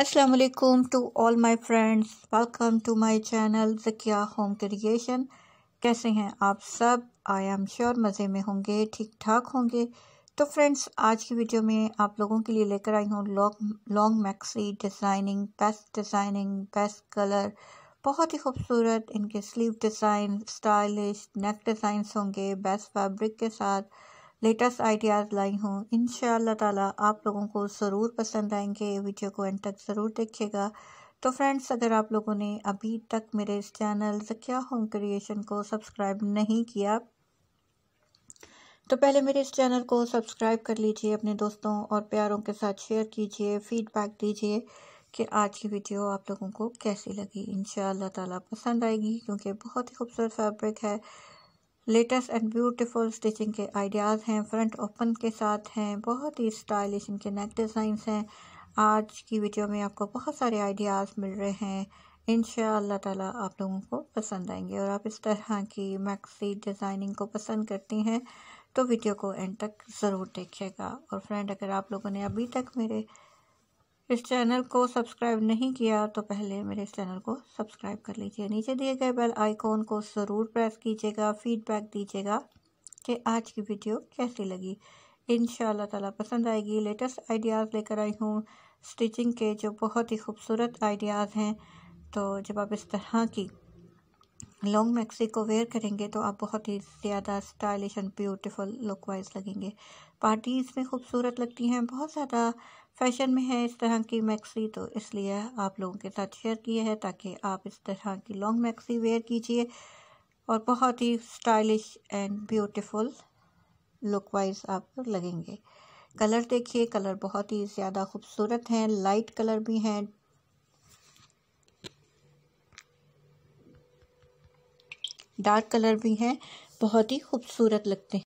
अस्सलाम वालेकुम to all my friends welcome to my channel Zakiya home creation कैसे हैं आप सब आई एम श्योर मज़े में होंगे ठीक ठाक होंगे तो फ्रेंड्स आज की वीडियो में आप लोगों के लिए लेकर आई हूँ long long maxi designing best designing best colour बहुत ही खूबसूरत इनके sleeve design stylish neck designs होंगे बेस्ट फैब्रिक के साथ लेटेस्ट आइडियाज़ लाई हूँ इन ताला आप लोगों को ज़रूर पसंद आएंगे वीडियो को एंड तक ज़रूर देखिएगा तो फ्रेंड्स अगर आप लोगों ने अभी तक मेरे इस चैनल जकिया होम क्रिएशन को सब्सक्राइब नहीं किया तो पहले मेरे इस चैनल को सब्सक्राइब कर लीजिए अपने दोस्तों और प्यारों के साथ शेयर कीजिए फीडबैक दीजिए कि आज की वीडियो आप लोगों को कैसी लगी इन ताला पसंद आएगी क्योंकि बहुत ही खूबसूरत फैब्रिक है लेटेस्ट एंड ब्यूटीफुल स्टिचिंग के आइडियाज़ हैं फ्रंट ओपन के साथ हैं बहुत ही स्टाइलिश इनके नेक डिज़ाइंस हैं आज की वीडियो में आपको बहुत सारे आइडियाज़ मिल रहे हैं इन ताला आप लोगों को पसंद आएंगे और आप इस तरह की मैक्सी डिज़ाइनिंग को पसंद करती हैं तो वीडियो को एंड तक ज़रूर देखिएगा और फ्रेंड अगर आप लोगों ने अभी तक मेरे इस चैनल को सब्सक्राइब नहीं किया तो पहले मेरे इस चैनल को सब्सक्राइब कर लीजिए नीचे दिए गए बेल आइकॉन को ज़रूर प्रेस कीजिएगा फीडबैक दीजिएगा कि आज की वीडियो कैसी लगी इन ताला पसंद आएगी लेटेस्ट आइडियाज़ लेकर आई हूँ स्टिचिंग के जो बहुत ही खूबसूरत आइडियाज़ हैं तो जब आप इस तरह की लॉन्ग मैक्सी को वेयर करेंगे तो आप बहुत ही ज़्यादा stylish and beautiful look wise लगेंगे पार्टीज़ में खूबसूरत लगती हैं बहुत ज़्यादा फैशन में है इस तरह की मैक्सी तो इसलिए आप लोगों के साथ शेयर किया है ताकि आप इस तरह की लॉन्ग मैक्सी वेयर कीजिए और बहुत ही stylish and beautiful look wise आप लगेंगे कलर देखिए कलर बहुत ही ज़्यादा खूबसूरत हैं लाइट कलर भी हैं डार्क कलर भी हैं बहुत ही खूबसूरत लगते हैं